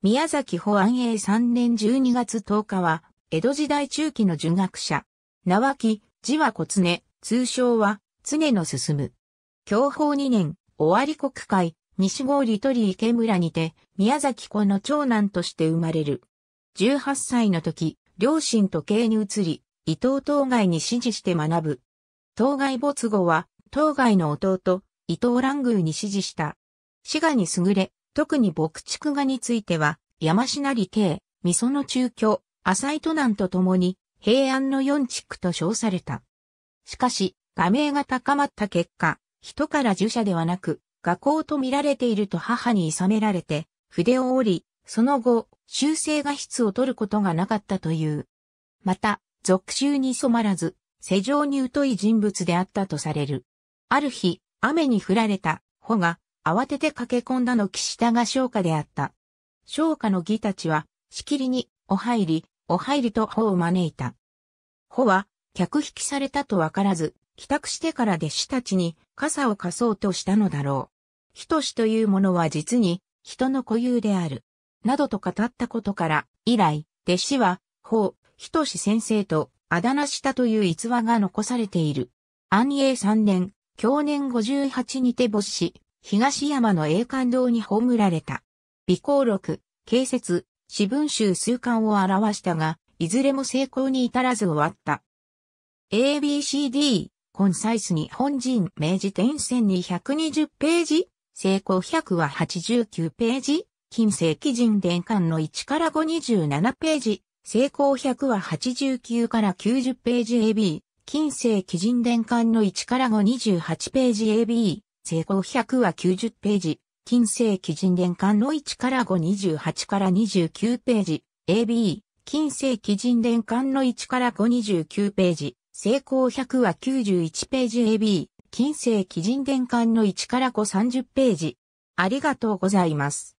宮崎保安永3年12月10日は、江戸時代中期の儒学者。名脇、字は小常、通称は、常の進む。享保2年、終わり国会、西郷里取池村にて、宮崎子の長男として生まれる。18歳の時、両親と系に移り、伊藤東外に指示して学ぶ。東外没後は、東外の弟、伊藤蘭宮に指示した。滋賀に優れ、特に牧畜画については、山科理系、味噌の中居、浅井都南と共に、平安の四地区と称された。しかし、画名が高まった結果、人から儒者ではなく、画工と見られていると母に諌められて、筆を折り、その後、修正画筆を取ることがなかったという。また、俗習に染まらず、世情に疎い人物であったとされる。ある日、雨に降られた、穂が、慌てて駆け込んだの岸田が商家であった。商家の義たちは、しきりに、お入り、お入りと穂を招いた。穂は、客引きされたとわからず、帰宅してから弟子たちに傘を貸そうとしたのだろう。人というものは実に人の固有である。などと語ったことから、以来、弟子は、法、人先生とあだ名したという逸話が残されている。安永三年、去年58にて没し、東山の栄冠堂に葬られた。微考録、形説、私文集数巻を表したが、いずれも成功に至らず終わった。ABCD、コンサイス日本人明治天1220ページ、成功100は89ページ、近世紀人伝刊の1から527ページ、成功100は89から90ページ AB、近世紀人伝刊の1から528ページ AB、功1 0 0は90ページ、近世紀人伝巻の1から5、28から29ページ、AB、近世紀人伝巻の1から5、29ページ、成功100は91ページ AB、近世紀人伝巻の1から5、30ページ。ありがとうございます。